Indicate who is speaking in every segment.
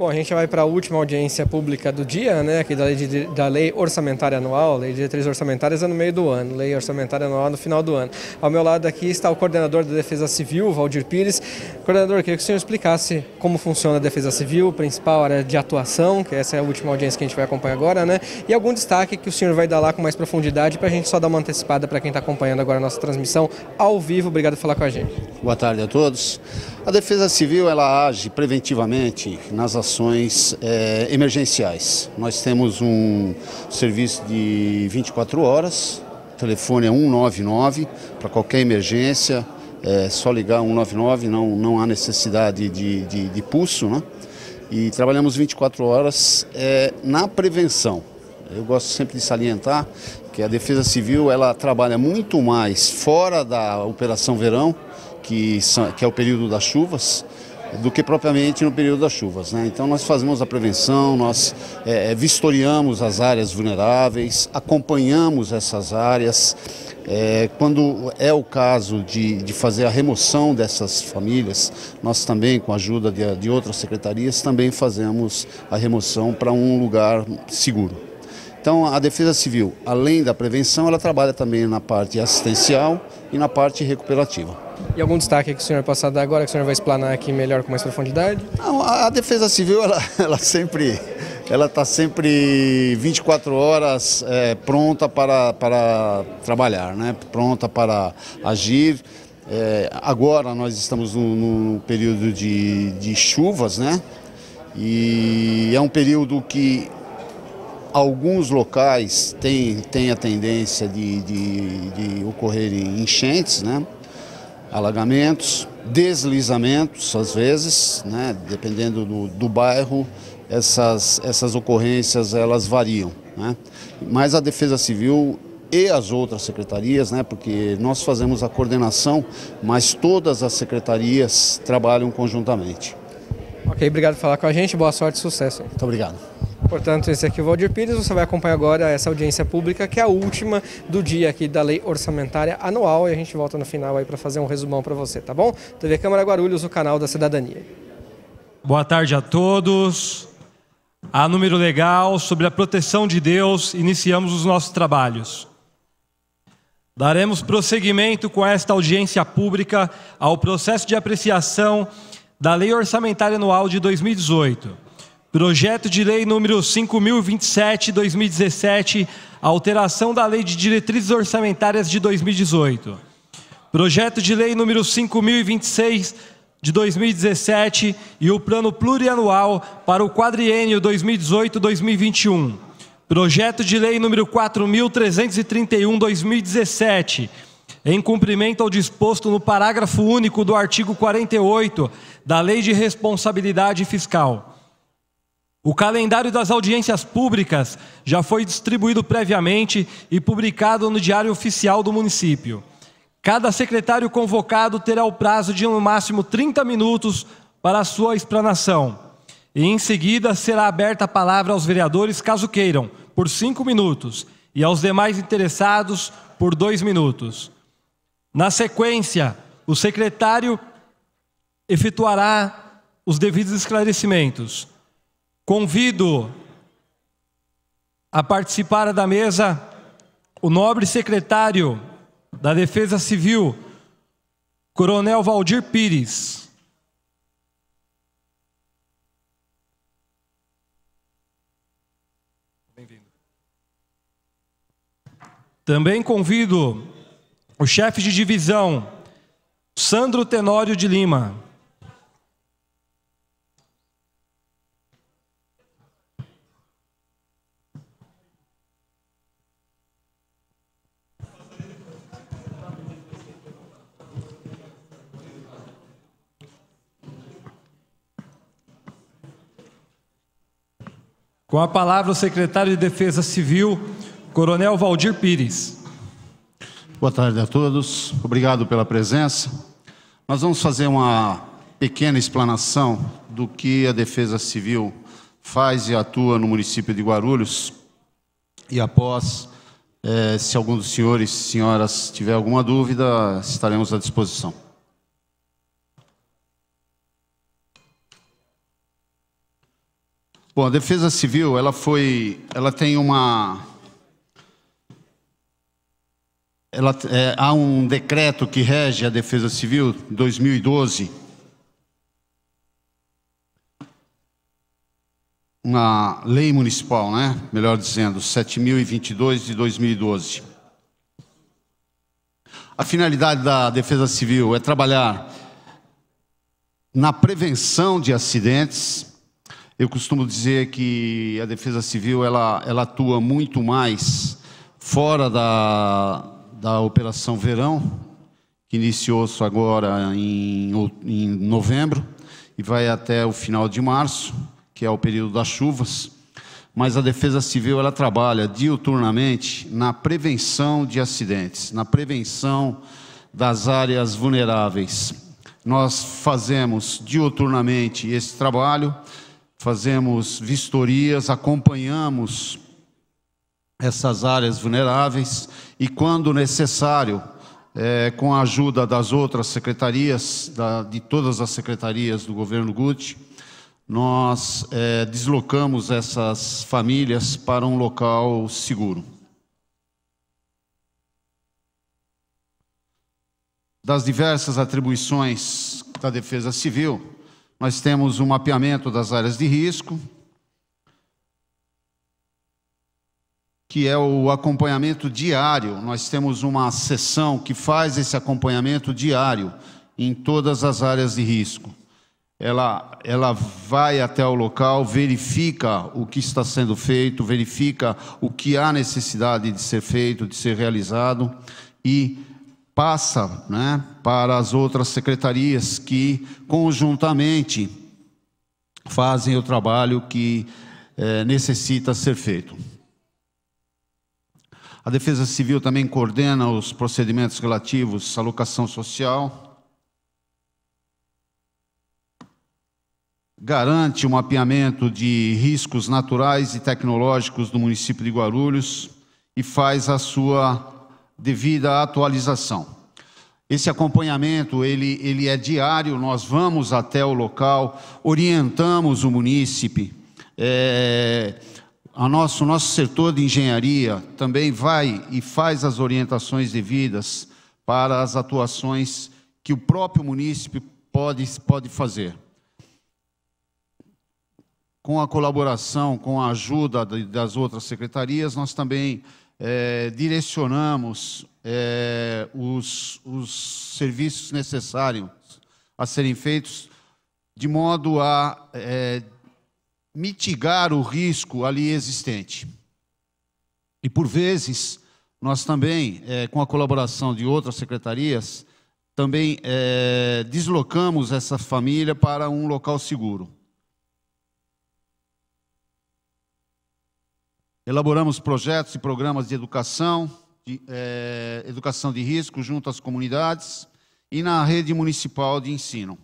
Speaker 1: Bom, a gente vai para a última audiência pública do dia, né, aqui da lei, de, da lei orçamentária anual, lei de diretrizes orçamentárias é no meio do ano, lei orçamentária anual é no final do ano. Ao meu lado aqui está o coordenador da Defesa Civil, Valdir Pires. Coordenador, queria que o senhor explicasse como funciona a Defesa Civil, principal área de atuação, que essa é a última audiência que a gente vai acompanhar agora, né, e algum destaque que o senhor vai dar lá com mais profundidade para a gente só dar uma antecipada para quem está acompanhando agora a nossa transmissão ao vivo. Obrigado por falar com a gente.
Speaker 2: Boa tarde a todos. A Defesa Civil ela age preventivamente nas ações é, emergenciais. Nós temos um serviço de 24 horas, telefone é 199 para qualquer emergência, é só ligar 199, não, não há necessidade de, de, de pulso, né? E trabalhamos 24 horas é, na prevenção. Eu gosto sempre de salientar que a Defesa Civil ela trabalha muito mais fora da Operação Verão que, são, que é o período das chuvas, do que propriamente no período das chuvas. Né? Então nós fazemos a prevenção, nós é, é, vistoriamos as áreas vulneráveis, acompanhamos essas áreas. É, quando é o caso de, de fazer a remoção dessas famílias, nós também, com a ajuda de, de outras secretarias, também fazemos a remoção para um lugar seguro. Então, a Defesa Civil, além da prevenção, ela trabalha também na parte assistencial e na parte recuperativa.
Speaker 1: E algum destaque que o senhor possa dar agora, que o senhor vai explanar aqui melhor com mais profundidade?
Speaker 2: Não, a, a defesa civil, ela, ela sempre ela está sempre 24 horas é, pronta para, para trabalhar, né? pronta para agir. É, agora nós estamos num, período de, de chuvas, né? E é um período que alguns locais têm tem a tendência de, de, de ocorrerem enchentes, né? alagamentos, deslizamentos às vezes, né? dependendo do, do bairro, essas, essas ocorrências elas variam. Né? Mas a Defesa Civil e as outras secretarias, né? porque nós fazemos a coordenação, mas todas as secretarias trabalham conjuntamente.
Speaker 1: Ok, obrigado por falar com a gente, boa sorte e sucesso. Muito obrigado. Portanto, esse aqui é o Valdir Pires. Você vai acompanhar agora essa audiência pública, que é a última do dia aqui da Lei Orçamentária Anual. E a gente volta no final aí para fazer um resumão para você, tá bom? TV Câmara Guarulhos, o canal da cidadania.
Speaker 3: Boa tarde a todos. A número legal, sobre a proteção de Deus, iniciamos os nossos trabalhos. Daremos prosseguimento com esta audiência pública ao processo de apreciação da Lei Orçamentária Anual de 2018. Projeto de Lei número 5027/2017, alteração da Lei de Diretrizes Orçamentárias de 2018. Projeto de Lei número 5026 de 2017 e o Plano Plurianual para o quadriênio 2018-2021. Projeto de Lei número 4331/2017 em cumprimento ao disposto no parágrafo único do artigo 48 da Lei de Responsabilidade Fiscal. O calendário das audiências públicas já foi distribuído previamente e publicado no Diário Oficial do município. Cada secretário convocado terá o prazo de no máximo 30 minutos para a sua explanação. E em seguida será aberta a palavra aos vereadores, caso queiram, por cinco minutos, e aos demais interessados, por dois minutos. Na sequência, o secretário efetuará os devidos esclarecimentos. Convido a participar da mesa o nobre secretário da Defesa Civil, Coronel Valdir Pires. Também convido o chefe de divisão, Sandro Tenório de Lima. Com a palavra, o secretário de Defesa Civil, Coronel Valdir Pires.
Speaker 2: Boa tarde a todos, obrigado pela presença. Nós vamos fazer uma pequena explanação do que a Defesa Civil faz e atua no município de Guarulhos. E após, eh, se algum dos senhores e senhoras tiver alguma dúvida, estaremos à disposição. Bom, a Defesa Civil, ela foi, ela tem uma ela, é, há um decreto que rege a Defesa Civil 2012, uma lei municipal, né? Melhor dizendo, 7022 de 2012. A finalidade da Defesa Civil é trabalhar na prevenção de acidentes. Eu costumo dizer que a Defesa Civil ela, ela atua muito mais fora da da Operação Verão, que iniciou-se agora em, em novembro e vai até o final de março, que é o período das chuvas. Mas a Defesa Civil ela trabalha diuturnamente na prevenção de acidentes, na prevenção das áreas vulneráveis. Nós fazemos diuturnamente esse trabalho, fazemos vistorias, acompanhamos essas áreas vulneráveis e, quando necessário, é, com a ajuda das outras secretarias, da, de todas as secretarias do governo Guti, nós é, deslocamos essas famílias para um local seguro. Das diversas atribuições da Defesa Civil, nós temos um mapeamento das áreas de risco, que é o acompanhamento diário. Nós temos uma sessão que faz esse acompanhamento diário em todas as áreas de risco. Ela, ela vai até o local, verifica o que está sendo feito, verifica o que há necessidade de ser feito, de ser realizado e passa né, para as outras secretarias que conjuntamente fazem o trabalho que é, necessita ser feito. A Defesa Civil também coordena os procedimentos relativos à locação social. Garante o mapeamento de riscos naturais e tecnológicos do município de Guarulhos e faz a sua devida atualização. Esse acompanhamento ele, ele é diário, nós vamos até o local, orientamos o Município. É, eh, a nosso, o nosso setor de engenharia também vai e faz as orientações devidas para as atuações que o próprio munícipe pode, pode fazer. Com a colaboração, com a ajuda das outras secretarias, nós também é, direcionamos é, os, os serviços necessários a serem feitos de modo a é, mitigar o risco ali existente. E por vezes, nós também, é, com a colaboração de outras secretarias, também é, deslocamos essa família para um local seguro. Elaboramos projetos e programas de educação, de, é, educação de risco junto às comunidades e na rede municipal de ensino.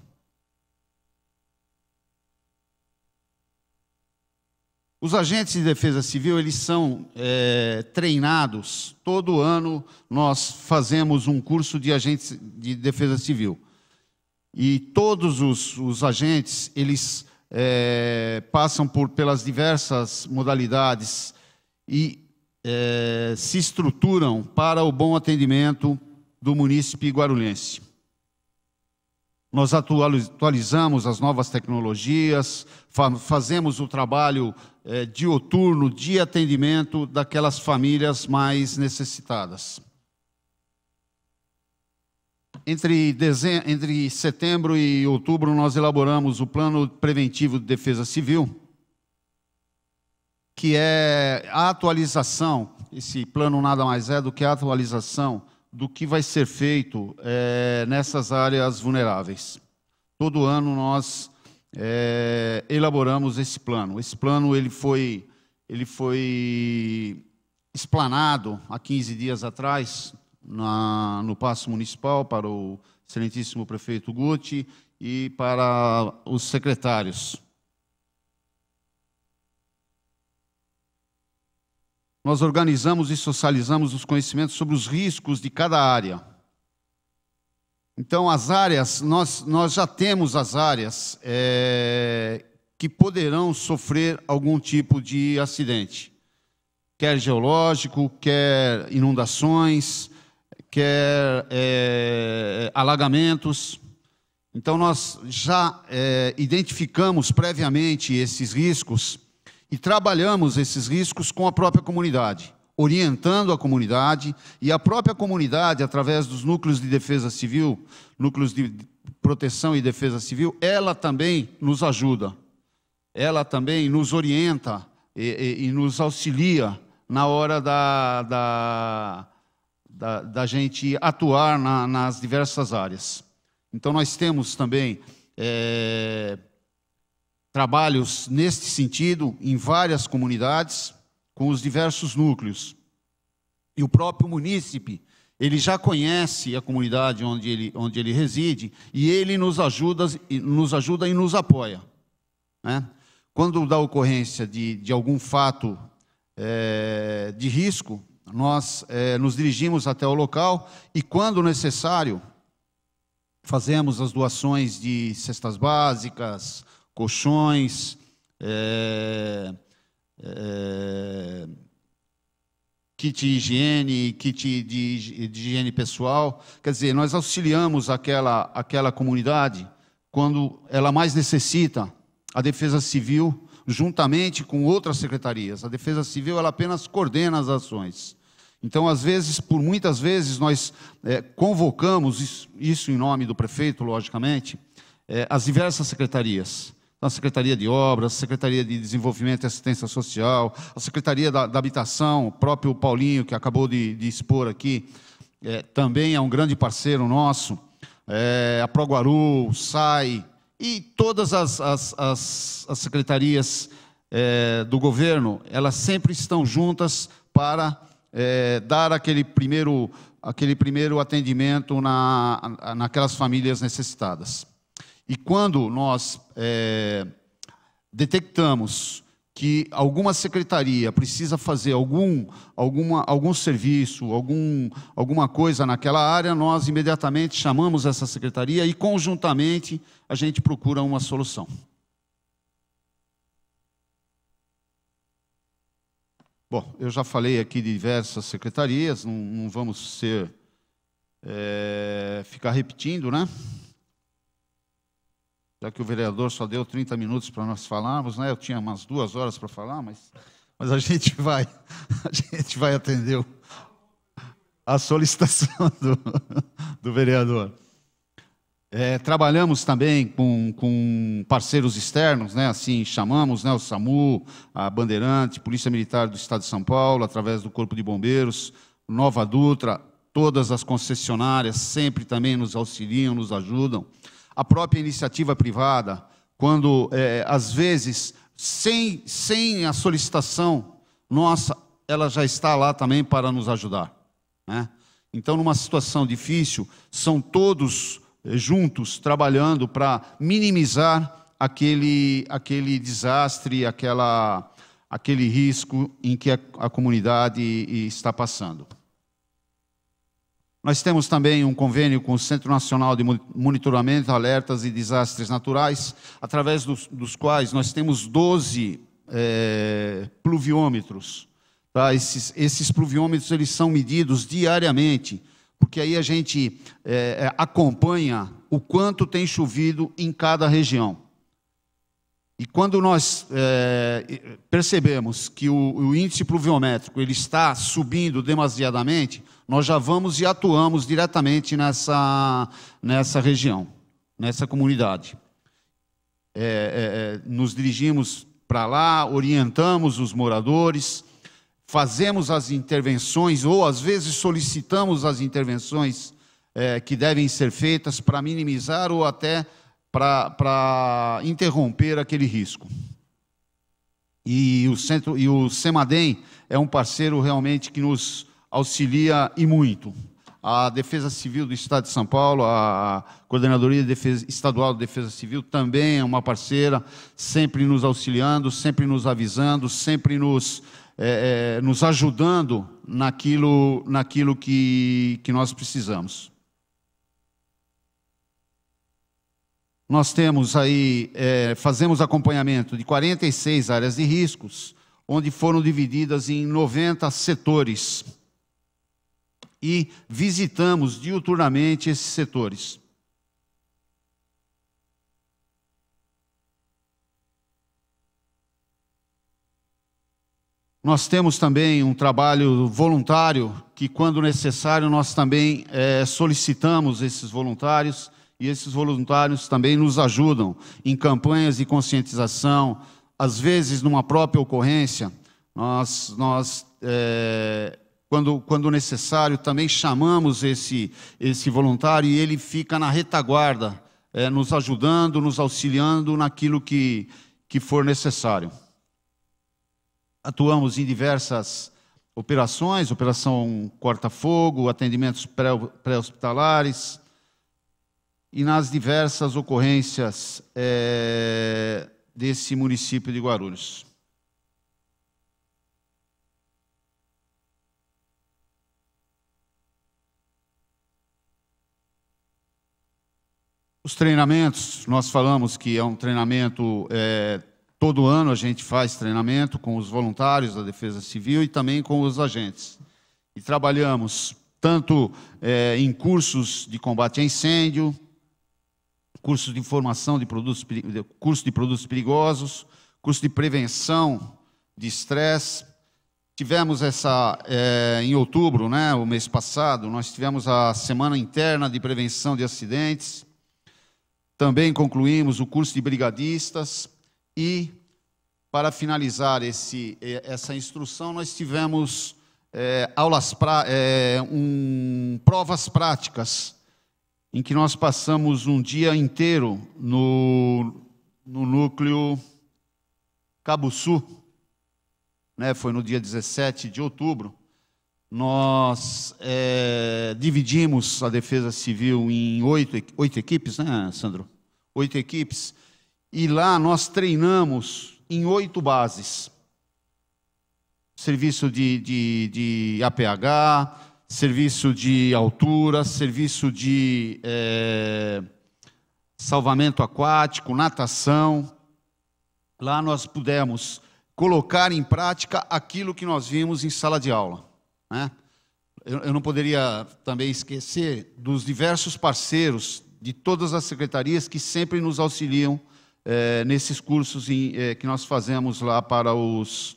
Speaker 2: Os agentes de defesa civil, eles são é, treinados, todo ano nós fazemos um curso de agentes de defesa civil. E todos os, os agentes, eles é, passam por, pelas diversas modalidades e é, se estruturam para o bom atendimento do munícipe guarulhense. Nós atualizamos as novas tecnologias, fazemos o trabalho é, dioturno de atendimento daquelas famílias mais necessitadas. Entre, dezembro, entre setembro e outubro, nós elaboramos o Plano Preventivo de Defesa Civil, que é a atualização. Esse plano nada mais é do que a atualização do que vai ser feito é, nessas áreas vulneráveis. Todo ano nós é, elaboramos esse plano. Esse plano ele foi, ele foi explanado há 15 dias atrás na, no Passo Municipal para o excelentíssimo prefeito Guti e para os secretários. nós organizamos e socializamos os conhecimentos sobre os riscos de cada área. Então, as áreas, nós, nós já temos as áreas é, que poderão sofrer algum tipo de acidente, quer geológico, quer inundações, quer é, alagamentos. Então, nós já é, identificamos previamente esses riscos e trabalhamos esses riscos com a própria comunidade, orientando a comunidade e a própria comunidade, através dos núcleos de defesa civil, núcleos de proteção e defesa civil, ela também nos ajuda, ela também nos orienta e, e, e nos auxilia na hora da, da, da, da gente atuar na, nas diversas áreas. Então, nós temos também. É, trabalhos neste sentido em várias comunidades, com os diversos núcleos. E o próprio munícipe, ele já conhece a comunidade onde ele, onde ele reside e ele nos ajuda, nos ajuda e nos apoia. Né? Quando dá ocorrência de, de algum fato é, de risco, nós é, nos dirigimos até o local e, quando necessário, fazemos as doações de cestas básicas, colchões, é, é, kit de higiene, kit de, de higiene pessoal. Quer dizer, nós auxiliamos aquela, aquela comunidade quando ela mais necessita. A Defesa Civil, juntamente com outras secretarias, a Defesa Civil ela apenas coordena as ações. Então, às vezes, por muitas vezes, nós é, convocamos, isso, isso, em nome do prefeito, logicamente, é, as diversas secretarias na Secretaria de Obras, Secretaria de Desenvolvimento e Assistência Social, a Secretaria da, da Habitação, o próprio Paulinho, que acabou de, de expor aqui, é, também é um grande parceiro nosso, é, a Proguaru, o SAI, e todas as, as, as, as secretarias é, do governo, elas sempre estão juntas para é, dar aquele primeiro, aquele primeiro atendimento na, naquelas famílias necessitadas. E quando nós é, detectamos que alguma secretaria precisa fazer algum, alguma, algum serviço, algum, alguma coisa naquela área, nós imediatamente chamamos essa secretaria e conjuntamente a gente procura uma solução. Bom, eu já falei aqui de diversas secretarias, não, não vamos ser é, ficar repetindo, né? já que o vereador só deu 30 minutos para nós falarmos, né? eu tinha umas duas horas para falar, mas, mas a gente vai, a gente vai atender a solicitação do, do vereador. É, trabalhamos também com, com parceiros externos, né? assim chamamos né? o SAMU, a Bandeirante, Polícia Militar do Estado de São Paulo, através do Corpo de Bombeiros, Nova Dutra, todas as concessionárias sempre também nos auxiliam, nos ajudam a própria iniciativa privada, quando é, às vezes, sem, sem a solicitação nossa, ela já está lá também para nos ajudar. Né? Então, numa situação difícil, são todos é, juntos trabalhando para minimizar aquele, aquele desastre, aquela, aquele risco em que a, a comunidade está passando. Nós temos também um convênio com o Centro Nacional de Monitoramento, Alertas e Desastres Naturais, através dos, dos quais nós temos 12 é, eh, pluviômetros. Tá? Esses, esses, pluviômetros eles são medidos diariamente, porque aí a gente é, acompanha o quanto tem chovido em cada região. E quando nós é, percebemos que o, o índice pluviométrico ele está subindo demasiadamente, nós já vamos e atuamos diretamente nessa, nessa região, nessa comunidade. É, é, é nos dirigimos para lá, orientamos os moradores, fazemos as intervenções ou às vezes solicitamos as intervenções é, que devem ser feitas para minimizar ou até para interromper aquele risco. E o centro e o Semadem é um parceiro realmente que nos auxilia e muito. A Defesa Civil do Estado de São Paulo, a Coordenadoria de Defesa, Estadual de Defesa Civil também é uma parceira, sempre nos auxiliando, sempre nos avisando, sempre nos, é, é, nos ajudando naquilo, naquilo que, que nós precisamos. Nós temos aí, é, fazemos acompanhamento de 46 áreas de riscos, onde foram divididas em 90 setores e visitamos diuturnamente esses setores. Nós temos também um trabalho voluntário que, quando necessário, nós também é, solicitamos esses voluntários e esses voluntários também nos ajudam em campanhas de conscientização, às vezes numa própria ocorrência. Nós, nós é, quando, quando necessário, também chamamos esse, esse voluntário e ele fica na retaguarda, é, nos ajudando, nos auxiliando naquilo que, que for necessário. Atuamos em diversas operações, operação corta-fogo, atendimentos pré-hospitalares, e nas diversas ocorrências é, desse município de Guarulhos. Os treinamentos, nós falamos que é um treinamento, é, todo ano a gente faz treinamento com os voluntários da Defesa Civil e também com os agentes. E trabalhamos tanto é, em cursos de combate a incêndio, curso de formação de produtos, curso de produtos perigosos, curso de prevenção de estresse. Tivemos essa, é, em outubro, né, o mês passado, nós tivemos a Semana Interna de Prevenção de Acidentes, também concluímos o curso de brigadistas e, para finalizar esse, eh, essa instrução, nós tivemos é, aulas pra, é, um, provas práticas, em que nós passamos um dia inteiro no, no núcleo Cabuçu, né, foi no dia 17 de outubro, nós é, dividimos a defesa civil em oito, oito equipes, né, Sandro? oito equipes, e lá nós treinamos em oito bases: serviço de, de, de APH, serviço de altura, serviço de é, salvamento aquático, natação. Lá nós pudemos colocar em prática aquilo que nós vimos em sala de aula. Né? Eu, eu não poderia também esquecer dos diversos parceiros de todas as secretarias que sempre nos auxiliam é, nesses cursos em, é, que nós fazemos lá para os,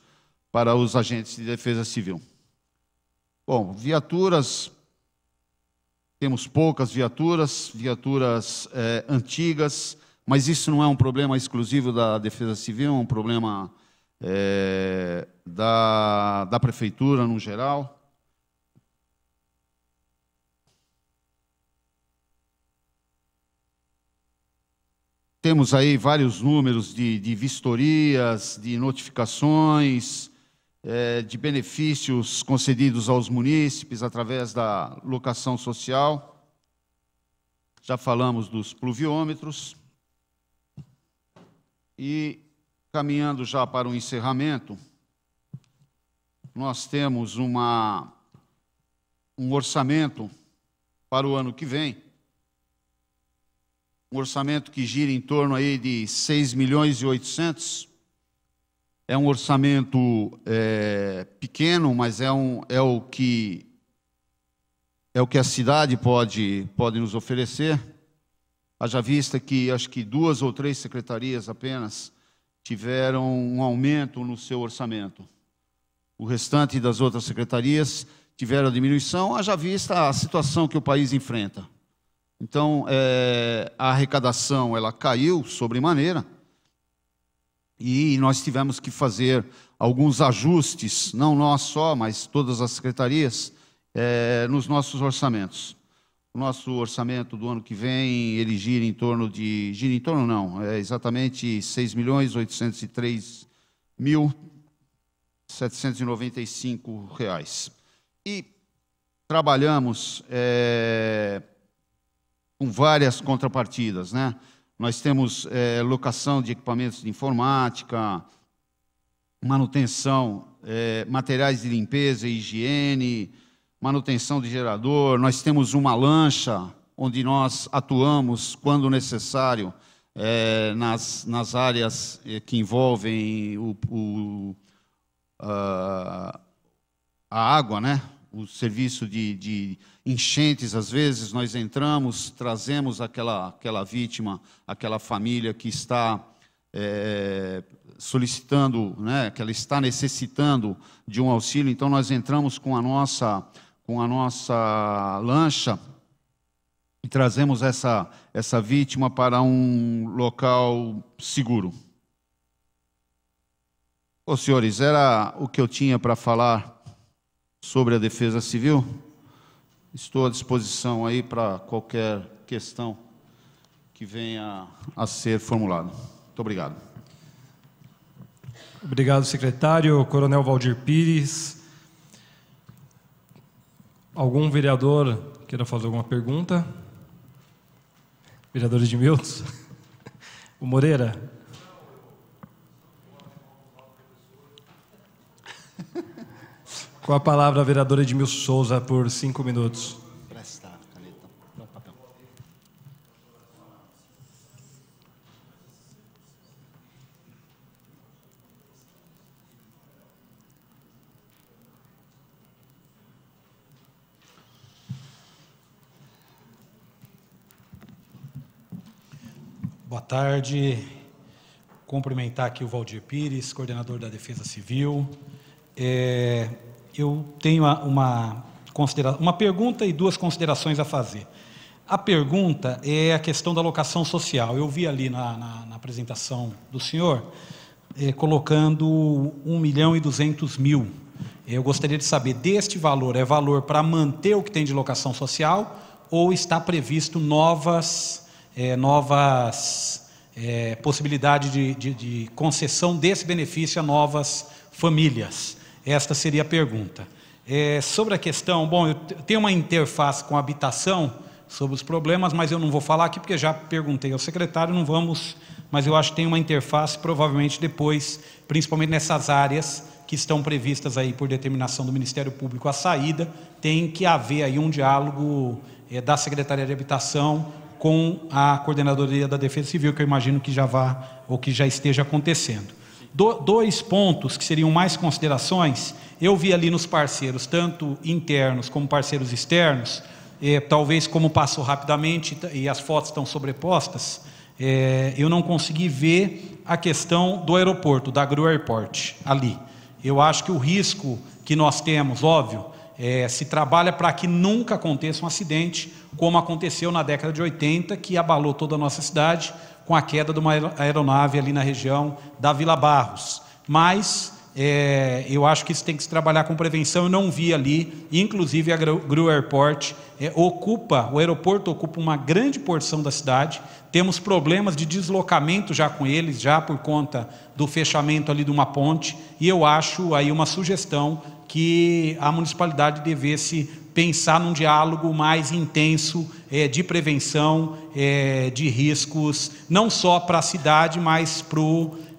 Speaker 2: para os agentes de defesa civil. Bom, viaturas, temos poucas viaturas, viaturas é, antigas, mas isso não é um problema exclusivo da defesa civil, é um problema da, da prefeitura no geral. Temos aí vários números de, de vistorias, de notificações, é, de benefícios concedidos aos munícipes através da locação social. Já falamos dos pluviômetros. E caminhando já para o encerramento, nós temos uma, um orçamento para o ano que vem um orçamento que gira em torno aí de 6 milhões e 800. É um orçamento é, pequeno, mas é, um, é, o que, é o que a cidade pode, pode nos oferecer. Haja vista que acho que duas ou três secretarias apenas tiveram um aumento no seu orçamento. O restante das outras secretarias tiveram diminuição, haja vista a situação que o país enfrenta. Então, é, a arrecadação ela caiu sobremaneira e nós tivemos que fazer alguns ajustes, não nós só, mas todas as secretarias, é, nos nossos orçamentos. O nosso orçamento do ano que vem, ele gira em torno de... Gira em torno, não. É exatamente 6 milhões 803 mil 795 reais. E trabalhamos... É, com várias contrapartidas. Né? Nós temos é, locação de equipamentos de informática, manutenção, é, materiais de limpeza e higiene, manutenção de gerador. Nós temos uma lancha onde nós atuamos quando necessário é, nas, nas áreas que envolvem o, o, a, ah, a água, né? o serviço de, de, enchentes, às vezes nós entramos, trazemos aquela, aquela vítima, aquela família que está é, solicitando, né, que ela está necessitando de um auxílio, então nós entramos com a nossa, com a nossa lancha e trazemos essa, essa vítima para um local seguro. Ô, senhores, era o que eu tinha para falar sobre a defesa civil. Estou à disposição aí para qualquer questão que venha a ser formulada. Muito obrigado.
Speaker 3: Obrigado, secretário. Coronel Valdir Pires. Algum vereador queira fazer alguma pergunta? Vereador Edmilson? O Moreira? Com a palavra, a vereadora Edmilson Souza, por cinco minutos.
Speaker 2: caneta.
Speaker 4: Boa tarde. Cumprimentar aqui o Valdir Pires, coordenador da Defesa Civil. É, eu tenho uma, uma pergunta e duas considerações a fazer. A pergunta é a questão da locação social. Eu vi ali na, na, na apresentação do senhor é, colocando 1 milhão e 200 mil. Eu gostaria de saber deste valor é valor para manter o que tem de locação social ou está previsto novas é, novas é, possibilidade de, de, de concessão desse benefício a novas famílias? Esta seria a pergunta. É, sobre a questão, bom, eu tenho uma interface com a habitação sobre os problemas, mas eu não vou falar aqui porque já perguntei ao secretário, não vamos, mas eu acho que tem uma interface provavelmente depois, principalmente nessas áreas que estão previstas aí por determinação do Ministério Público a saída, tem que haver aí um diálogo é, da Secretaria de Habitação com a Coordenadoria da Defesa Civil, que eu imagino que já vá ou que já esteja acontecendo do, dois pontos que seriam mais considerações, eu vi ali nos parceiros, tanto internos como parceiros externos, é, talvez como passou rapidamente e as fotos estão sobrepostas, é, eu não consegui ver a questão do aeroporto, da Gru Airport, ali. Eu acho que o risco que nós temos, óbvio, é, se trabalha para que nunca aconteça um acidente, como aconteceu na década de 80, que abalou toda a nossa cidade, com a queda de uma aeronave ali na região da Vila Barros. Mas é, eu acho que isso tem que se trabalhar com prevenção. Eu não vi ali, inclusive a Gru Airport é, ocupa, o aeroporto ocupa uma grande porção da cidade. Temos problemas de deslocamento já com eles, já por conta do fechamento ali de uma ponte. E eu acho aí uma sugestão que a municipalidade devesse pensar num diálogo mais intenso é, de prevenção é, de riscos, não só para a cidade, mas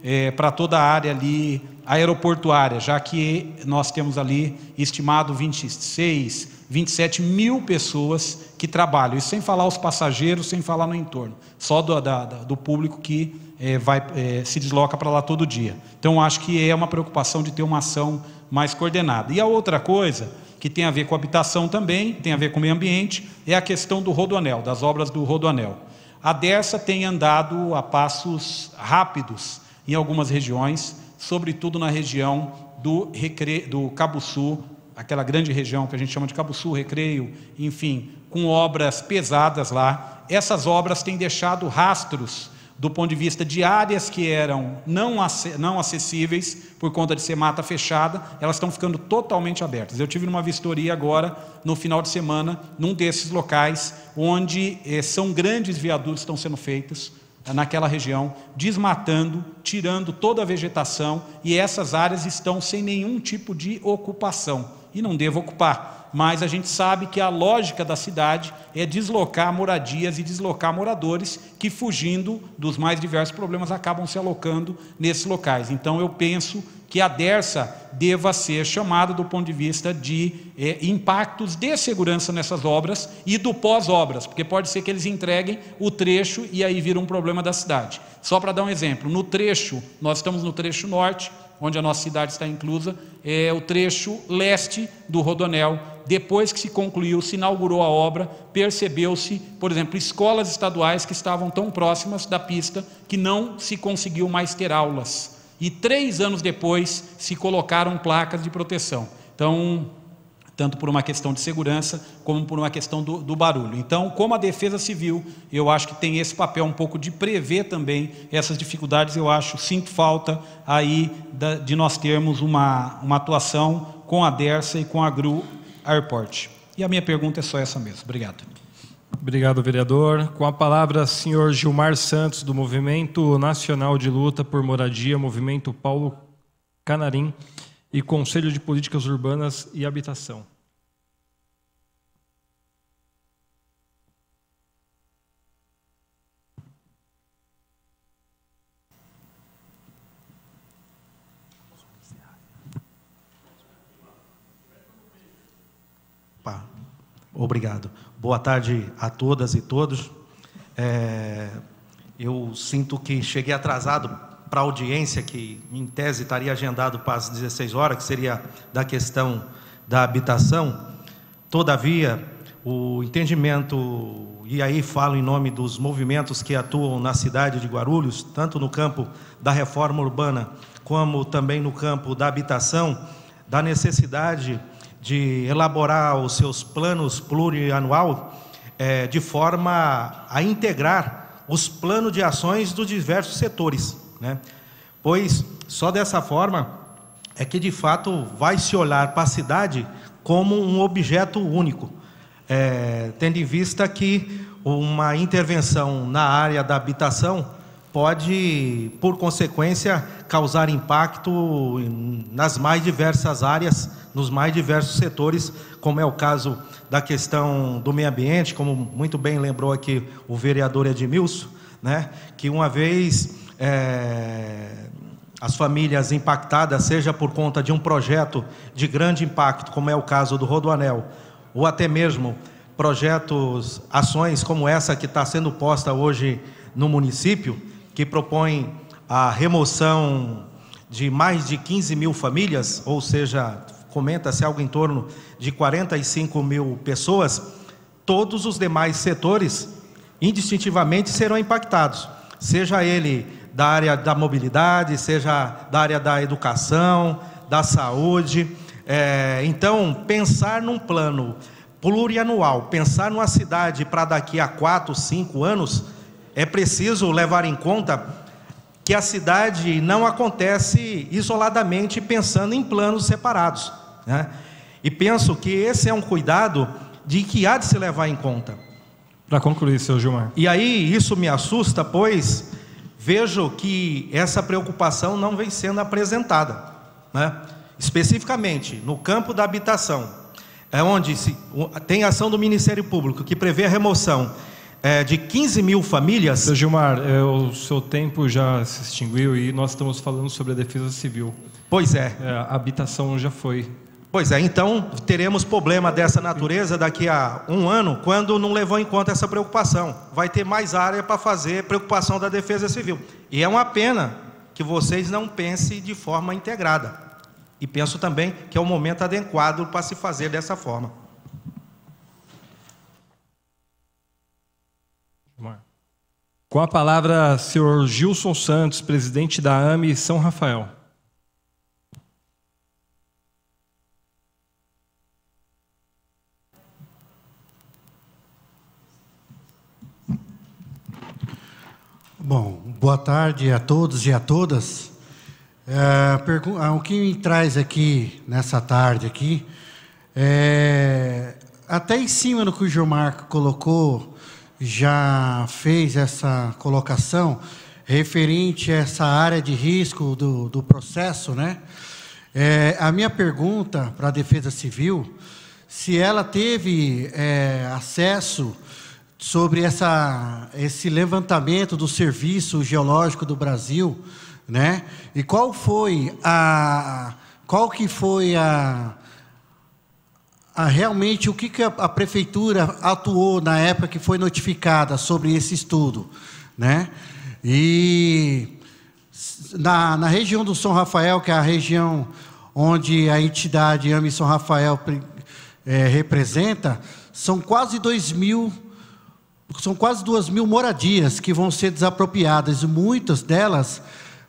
Speaker 4: é, para é, toda a área ali aeroportuária, já que nós temos ali estimado 26, 27 mil pessoas que trabalham, e sem falar os passageiros, sem falar no entorno, só do, da, do público que é, vai, é, se desloca para lá todo dia. Então, acho que é uma preocupação de ter uma ação mais coordenada. E a outra coisa, que tem a ver com habitação também, tem a ver com meio ambiente, é a questão do rodoanel, das obras do rodoanel. A dessa tem andado a passos rápidos em algumas regiões, sobretudo na região do, Recre... do Cabo Sul, aquela grande região que a gente chama de Cabo Sul, Recreio, enfim, com obras pesadas lá. Essas obras têm deixado rastros do ponto de vista de áreas que eram não, ac não acessíveis por conta de ser mata fechada, elas estão ficando totalmente abertas. Eu tive numa vistoria agora, no final de semana, num desses locais, onde eh, são grandes viadutos que estão sendo feitos eh, naquela região, desmatando, tirando toda a vegetação, e essas áreas estão sem nenhum tipo de ocupação, e não devo ocupar mas a gente sabe que a lógica da cidade é deslocar moradias e deslocar moradores que, fugindo dos mais diversos problemas, acabam se alocando nesses locais. Então, eu penso que a DERSA deva ser chamada do ponto de vista de é, impactos de segurança nessas obras e do pós-obras, porque pode ser que eles entreguem o trecho e aí vira um problema da cidade. Só para dar um exemplo, no trecho, nós estamos no trecho norte, onde a nossa cidade está inclusa, é o trecho leste do Rodonel. Depois que se concluiu, se inaugurou a obra, percebeu-se, por exemplo, escolas estaduais que estavam tão próximas da pista que não se conseguiu mais ter aulas. E três anos depois se colocaram placas de proteção. Então, tanto por uma questão de segurança, como por uma questão do, do barulho. Então, como a Defesa Civil, eu acho que tem esse papel um pouco de prever também essas dificuldades, eu acho, sinto falta aí da, de nós termos uma, uma atuação com a DERSA e com a GRU Airport. E a minha pergunta é só essa mesmo. Obrigado.
Speaker 3: Obrigado, vereador. Com a palavra, senhor Gilmar Santos, do Movimento Nacional de Luta por Moradia, Movimento Paulo Canarim e Conselho de Políticas Urbanas e Habitação.
Speaker 5: Obrigado. Boa tarde a todas e todos. É, eu sinto que cheguei atrasado para a audiência, que em tese estaria agendado para as 16 horas, que seria da questão da habitação. Todavia, o entendimento, e aí falo em nome dos movimentos que atuam na cidade de Guarulhos, tanto no campo da reforma urbana, como também no campo da habitação, da necessidade de elaborar os seus planos plurianual é, de forma a integrar os planos de ações dos diversos setores, né? pois só dessa forma é que de fato vai se olhar para a cidade como um objeto único, é, tendo em vista que uma intervenção na área da habitação pode, por consequência, causar impacto nas mais diversas áreas, nos mais diversos setores, como é o caso da questão do meio ambiente, como muito bem lembrou aqui o vereador Edmilson, né, que uma vez é, as famílias impactadas, seja por conta de um projeto de grande impacto, como é o caso do Rodoanel, ou até mesmo projetos, ações como essa que está sendo posta hoje no município, que propõe a remoção de mais de 15 mil famílias, ou seja, comenta-se algo em torno de 45 mil pessoas, todos os demais setores indistintivamente serão impactados, seja ele da área da mobilidade, seja da área da educação, da saúde. É, então, pensar num plano plurianual, pensar numa cidade para daqui a quatro, cinco anos, é preciso levar em conta que a cidade não acontece isoladamente pensando em planos separados. Né? E penso que esse é um cuidado de que há de se levar em conta.
Speaker 3: Para concluir, seu Gilmar.
Speaker 5: E aí isso me assusta, pois vejo que essa preocupação não vem sendo apresentada, né? especificamente no campo da habitação, é onde se, tem ação do Ministério Público que prevê a remoção é, de 15 mil famílias. Seu Gilmar, é, o seu tempo já se extinguiu e nós estamos falando sobre a defesa civil. Pois é. é a habitação já foi. Pois é, então teremos problema dessa natureza daqui a um ano, quando não levou em conta essa preocupação. Vai ter mais área para fazer preocupação da defesa civil. E é uma pena que vocês não pensem de forma integrada. E penso também que é o momento adequado para se fazer dessa forma.
Speaker 3: Com a palavra, senhor Gilson Santos, presidente da AME São Rafael.
Speaker 6: Bom, boa tarde a todos e a todas. É, ah, o que me traz aqui nessa tarde aqui é até em cima do que o Gilmar colocou já fez essa colocação referente a essa área de risco do, do processo, né? É, a minha pergunta para a Defesa Civil, se ela teve é, acesso sobre essa, esse levantamento do Serviço Geológico do Brasil, né? E qual foi a qual que foi a realmente o que, que a, a, prefeitura atuou na época que foi notificada sobre esse estudo, né? E na, na região do São Rafael, que é a região onde a entidade AME São Rafael é, representa, são quase dois mil, são quase 2 mil moradias que vão ser desapropriadas, muitas delas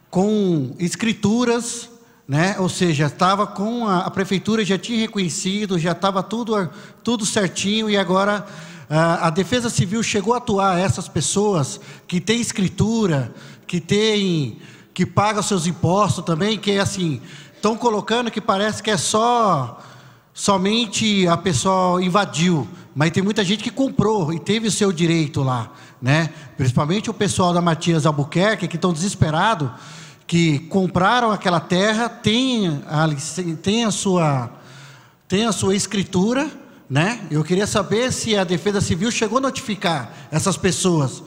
Speaker 6: com escrituras né? Ou seja, estava com a, a, prefeitura já tinha reconhecido, já estava tudo tudo certinho e agora a, ah, a Defesa Civil chegou a atuar essas pessoas que têm escritura, que têm que pagam seus impostos também, que é assim, estão colocando que parece que é só somente a pessoa invadiu, mas tem muita gente que comprou e teve o seu direito lá, né? Principalmente o pessoal da Matias Albuquerque que estão desesperado que compraram aquela terra têm a, têm a, sua, têm a sua escritura, né? Eu queria saber se a Defesa Civil chegou a notificar essas pessoas,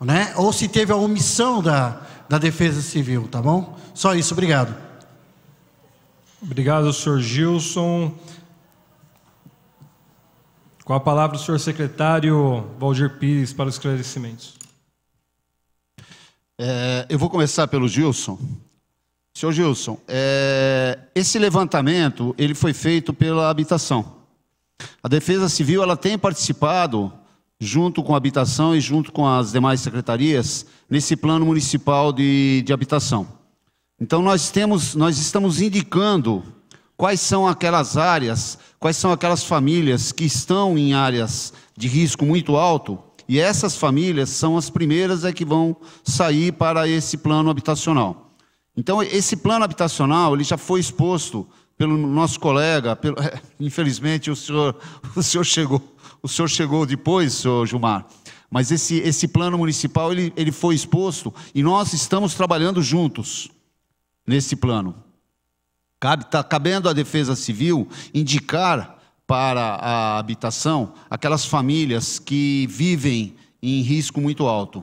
Speaker 6: né? Ou se teve a omissão da, da Defesa Civil, tá bom? Só isso, obrigado. Obrigado, senhor Gilson.
Speaker 3: Com a palavra o senhor secretário Valdir Pires para os esclarecimentos.
Speaker 2: É, eu vou começar pelo Gilson. Senhor Gilson, é, esse levantamento ele foi feito pela habitação. A Defesa Civil ela tem participado junto com a habitação e junto com as demais secretarias nesse plano municipal de, de habitação. Então nós temos, nós estamos indicando quais são aquelas áreas, quais são aquelas famílias que estão em áreas de risco muito alto e essas famílias são as primeiras é que vão sair para esse plano habitacional. Então, esse plano habitacional ele já foi exposto pelo nosso colega, pelo... É, infelizmente o senhor, o senhor chegou, o senhor chegou depois, senhor Gilmar. Mas esse, esse plano municipal ele, ele foi exposto e nós estamos trabalhando juntos nesse plano. Cabe, tá cabendo à Defesa Civil indicar para a habitação aquelas famílias que vivem em risco muito alto.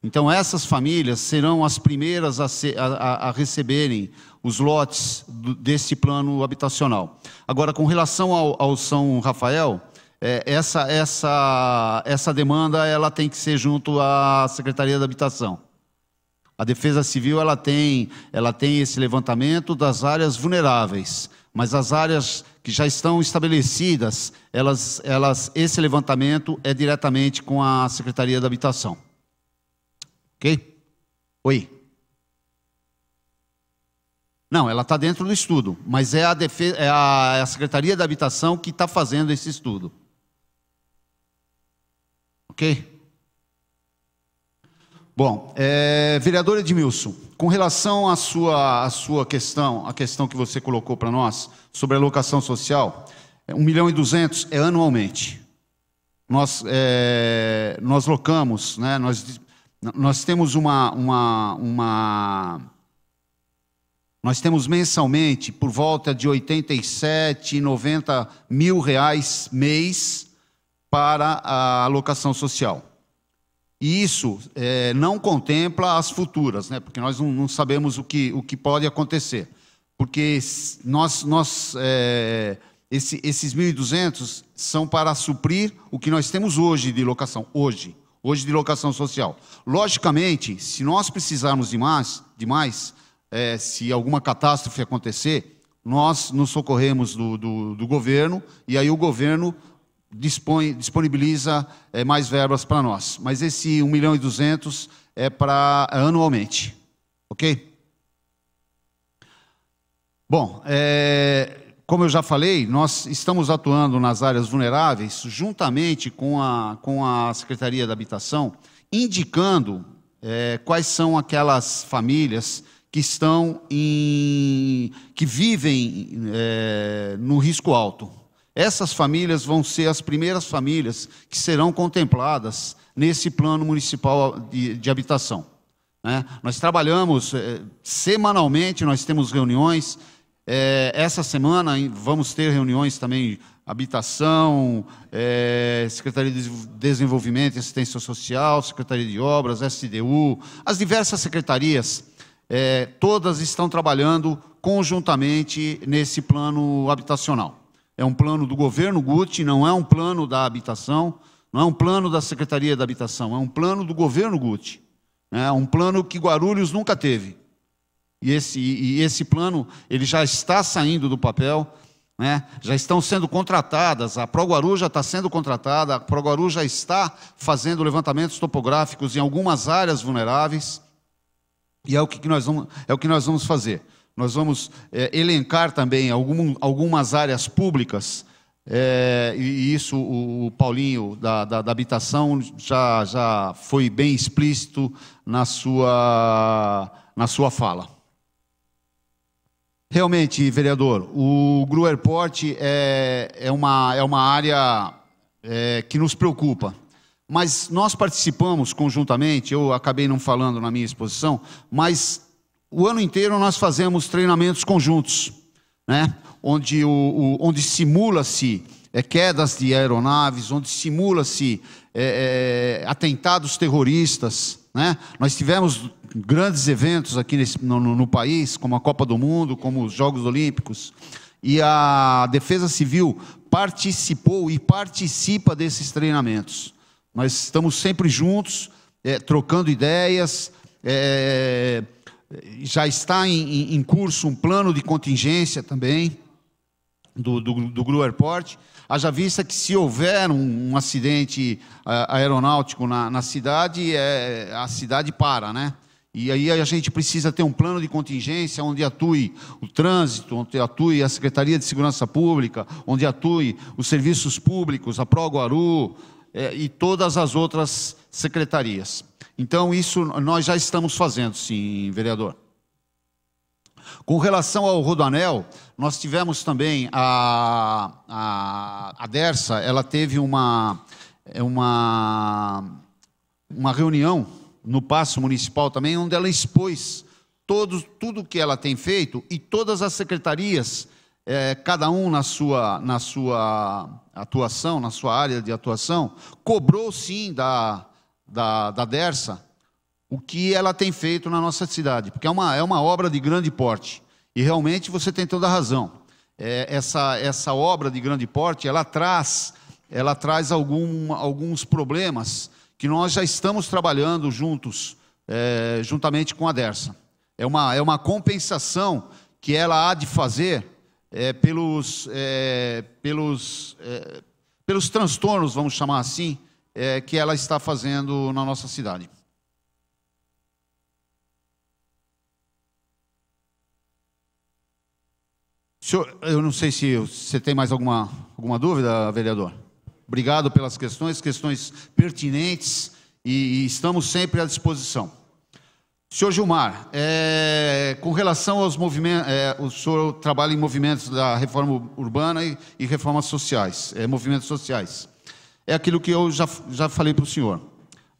Speaker 2: Então, essas famílias serão as primeiras a, a, a receberem os lotes do, desse plano habitacional. Agora, com relação ao, ao São Rafael, é, essa, essa, essa demanda ela tem que ser junto à Secretaria da Habitação. A Defesa Civil ela tem, ela tem esse levantamento das áreas vulneráveis, mas as áreas que já estão estabelecidas, elas, elas, esse levantamento é diretamente com a Secretaria da Habitação. Ok? Oi. Não, ela está dentro do estudo, mas é a, defesa, é a, é a Secretaria da Habitação que está fazendo esse estudo. Ok? Bom, é, vereador Edmilson, com relação à sua, à sua questão, a questão que você colocou para nós sobre a locação social, 1 é, milhão e 200 é anualmente. Nós, é, nós locamos, né, nós, nós temos uma, uma, uma. Nós temos mensalmente por volta de 87, 90 mil reais mês para a locação social. E isso é, não contempla as futuras, né? porque nós não, não, sabemos o que, o que pode acontecer. Porque nós, nós, é, esse, esses 1.200 são para suprir o que nós temos hoje de locação, hoje, hoje de locação social. Logicamente, se nós precisarmos de mais, de mais é, se alguma catástrofe acontecer, nós nos socorremos do, do, do governo e aí o governo dispõe, disponibiliza é, mais verbas para nós. Mas esse 1 milhão e 200 é para anualmente, ok? Bom, é, como eu já falei, nós estamos atuando nas áreas vulneráveis juntamente com a, com a Secretaria da Habitação, indicando é, quais são aquelas famílias que estão em, que vivem é, no risco alto, essas famílias vão ser as primeiras famílias que serão contempladas nesse plano municipal de, de habitação. Né? Nós trabalhamos eh, semanalmente, nós temos reuniões. Eh, essa semana vamos ter reuniões também habitação, eh, Secretaria de Desenvolvimento e Assistência Social, Secretaria de Obras, SDU, as diversas secretarias, todas estão trabalhando conjuntamente nesse plano habitacional. É um plano do governo Guti, não é um plano da habitação, não é um plano da Secretaria da Habitação, é um plano do governo Guti. Né? É um plano que Guarulhos nunca teve. E esse, e esse plano ele já está saindo do papel, né? já estão sendo contratadas, a ProGuaru já está sendo contratada, a ProGuaru já está fazendo levantamentos topográficos em algumas áreas vulneráveis, e é o que nós vamos, é o que nós vamos fazer. Nós vamos é, elencar também algum, algumas áreas públicas, é, e isso o, o Paulinho da, da, da, habitação já, já foi bem explícito na sua, na sua fala. Realmente, vereador, o Gruerport é, é, uma, é uma área é, que nos preocupa. Mas nós participamos conjuntamente, eu acabei não falando na minha exposição, mas o ano inteiro nós fazemos treinamentos conjuntos, né? onde, o, o onde simula-se é, quedas de aeronaves, onde simula-se é, é, atentados terroristas. Né? Nós tivemos grandes eventos aqui nesse, no, no, país, como a Copa do Mundo, como os Jogos Olímpicos, e a Defesa Civil participou e participa desses treinamentos. Nós estamos sempre juntos, é, trocando ideias, é, já está em, em, curso um plano de contingência também do, do, do Gru Airport, haja vista que se houver um, um acidente ah, aeronáutico na, na cidade, é, a cidade para, né? E aí a gente precisa ter um plano de contingência onde atue o trânsito, onde atue a Secretaria de Segurança Pública, onde atue os serviços públicos, a Proguaru é, e todas as outras secretarias. Então, isso nós já estamos fazendo, sim, vereador. Com relação ao Rodoanel, nós tivemos também a, a, a Dersa, ela teve uma, é uma, uma reunião no Passo Municipal também, onde ela expôs todos, tudo que ela tem feito e todas as secretarias, é, cada um na sua, na sua atuação, na sua área de atuação, cobrou sim da, da, da Dersa, o que ela tem feito na nossa cidade, porque é uma, é uma obra de grande porte. E realmente você tem toda a razão. É, essa, essa obra de grande porte, ela traz, ela traz algum, alguns problemas que nós já estamos trabalhando juntos, é, juntamente com a Dersa. É uma, é uma compensação que ela há de fazer é, pelos, é, pelos, é, pelos transtornos, vamos chamar assim, é, que ela está fazendo na nossa cidade. Senhor, eu não sei se você tem mais alguma, alguma dúvida, vereador. Obrigado pelas questões, questões pertinentes e, e estamos sempre à disposição. Senhor Gilmar, é, com relação aos movimentos, é, o senhor trabalha em movimentos da reforma urbana e, e reformas sociais, é, movimentos sociais é aquilo que eu já, já falei para o senhor.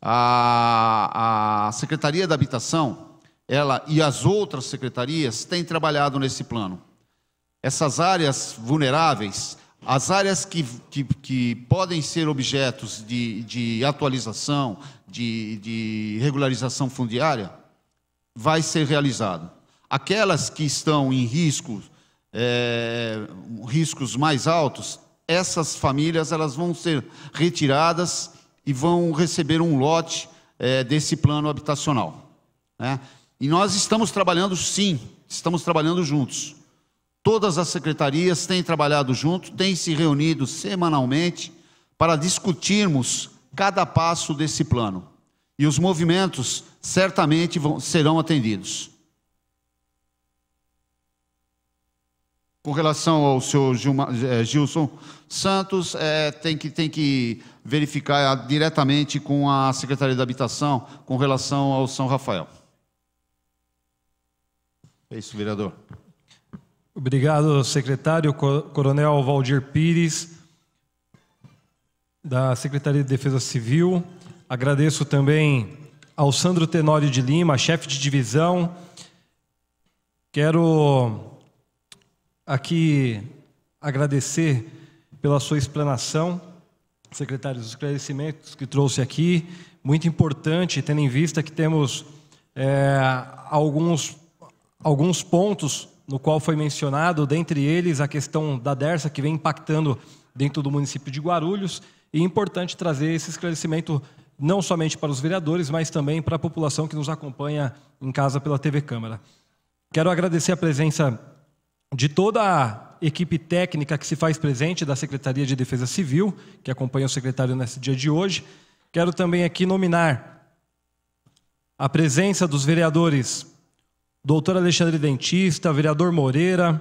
Speaker 2: A, a Secretaria da Habitação, ela e as outras secretarias têm trabalhado nesse plano. Essas áreas vulneráveis, as áreas que, que, que podem ser objetos de, de atualização, de, de regularização fundiária, vai ser realizado. Aquelas que estão em risco, é, riscos mais altos, essas famílias elas vão ser retiradas e vão receber um lote é, desse plano habitacional. Né? E nós estamos trabalhando, sim, estamos trabalhando juntos. Todas as secretarias têm trabalhado junto, têm se reunido semanalmente para discutirmos cada passo desse plano. E os movimentos certamente vão, serão atendidos. Com relação ao senhor Gilma, eh, Gilson Santos, é, tem, que, tem que verificar ah, diretamente com a Secretaria da Habitação com relação ao São Rafael. É isso, vereador.
Speaker 3: Obrigado, secretário. Coronel Valdir Pires, da Secretaria de Defesa Civil. Agradeço também ao Sandro Tenório de Lima, chefe de divisão. Quero aqui agradecer pela sua explanação, secretário dos esclarecimentos que trouxe aqui, muito importante, tendo em vista que temos é, alguns, alguns pontos no qual foi mencionado, dentre eles a questão da DERSA, que vem impactando dentro do município de Guarulhos, e é importante trazer esse esclarecimento não somente para os vereadores, mas também para a população que nos acompanha em casa pela TV Câmara. Quero agradecer a presença de toda a equipe técnica que se faz presente da Secretaria de Defesa Civil, que acompanha o secretário nesse dia de hoje. Quero também aqui nominar a presença dos vereadores doutor Alexandre Dentista, vereador Moreira,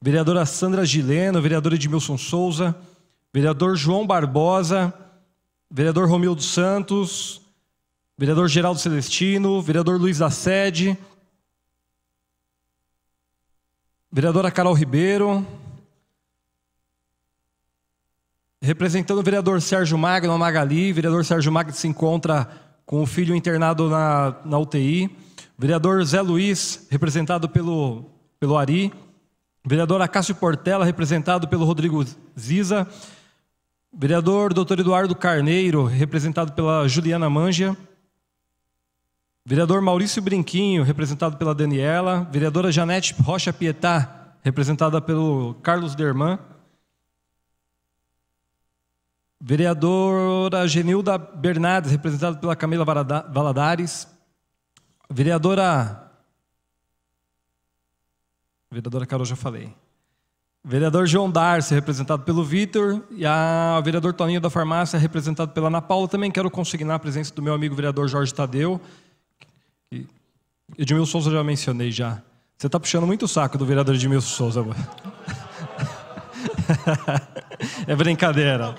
Speaker 3: vereadora Sandra Gileno, vereador Edmilson Souza, vereador João Barbosa, vereador Romildo Santos, vereador Geraldo Celestino, vereador Luiz da Sede, Vereadora Carol Ribeiro. Representando o vereador Sérgio Magno Magali, o vereador Sérgio Magno se encontra com o filho internado na, na UTI. O vereador Zé Luiz, representado pelo, pelo Ari. O Cássio Portela, representado pelo Rodrigo Ziza. O vereador Dr. Eduardo Carneiro, representado pela Juliana Mangia. Vereador Maurício Brinquinho, representado pela Daniela. Vereadora Janete Rocha Pietá, representada pelo Carlos Derman. Vereadora Genilda Bernardes, representada pela Camila Valadares. Vereadora. Vereadora Carol, já falei. Vereador João Darce, representado pelo Vitor. E a vereador Toninho da Farmácia, representado pela Ana Paula. Também quero consignar a presença do meu amigo vereador Jorge Tadeu. Edmilson Souza já mencionei já. Você está puxando muito o saco do vereador Edmilson Souza agora. é brincadeira.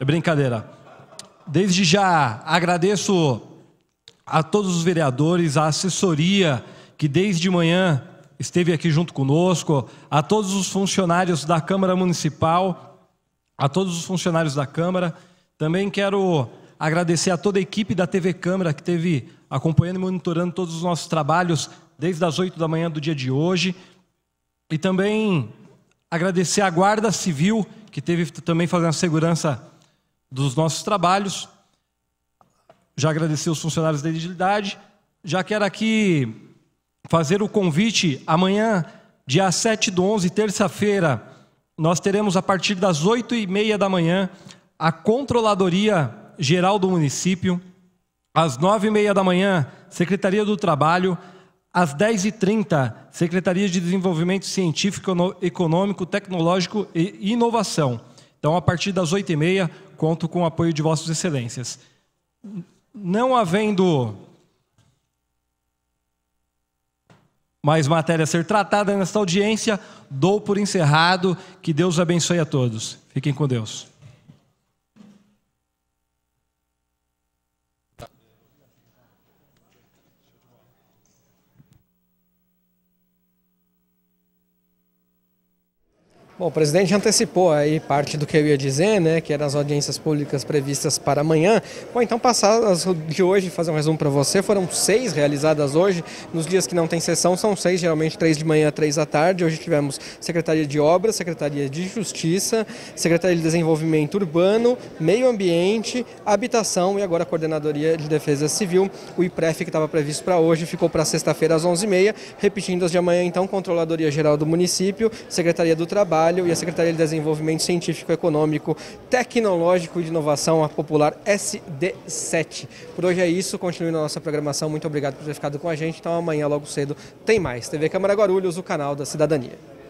Speaker 3: É brincadeira. Desde já agradeço a todos os vereadores, a assessoria que desde manhã esteve aqui junto conosco, a todos os funcionários da Câmara Municipal, a todos os funcionários da Câmara. Também quero agradecer a toda a equipe da TV Câmara que teve acompanhando e monitorando todos os nossos trabalhos desde as 8 da manhã do dia de hoje. E também agradecer à Guarda Civil, que teve também fazendo a segurança dos nossos trabalhos. Já agradecer os funcionários da Edilidade. Já quero aqui fazer o convite. Amanhã, dia 7 do 11, terça-feira, nós teremos a partir das 8 e meia da manhã a Controladoria Geral do Município às nove e meia da manhã, Secretaria do Trabalho. Às dez e trinta, Secretaria de Desenvolvimento Científico, Econômico, Tecnológico e Inovação. Então, a partir das oito e meia, conto com o apoio de vossas excelências. Não havendo mais matéria a ser tratada nesta audiência, dou por encerrado. Que Deus abençoe a todos. Fiquem com Deus.
Speaker 1: Bom, o presidente antecipou aí parte do que eu ia dizer, né, que eram as audiências públicas previstas para amanhã. Bom, então as de hoje, fazer um resumo para você, foram seis realizadas hoje. Nos dias que não tem sessão, são seis, geralmente três de manhã, três da tarde. Hoje tivemos Secretaria de Obras, Secretaria de Justiça, Secretaria de Desenvolvimento Urbano, Meio Ambiente, Habitação e agora a Coordenadoria de Defesa Civil. O IPREF que estava previsto para hoje ficou para sexta-feira às 11h30, repetindo as de amanhã então, Controladoria Geral do Município, Secretaria do Trabalho, Trabalho e a Secretaria de Desenvolvimento Científico, Econômico, Tecnológico e de Inovação Popular SD7. Por hoje é isso, continue na nossa programação. Muito obrigado por ter ficado com a gente. Então amanhã, logo cedo, tem mais. TV Câmara Guarulhos, o canal da cidadania.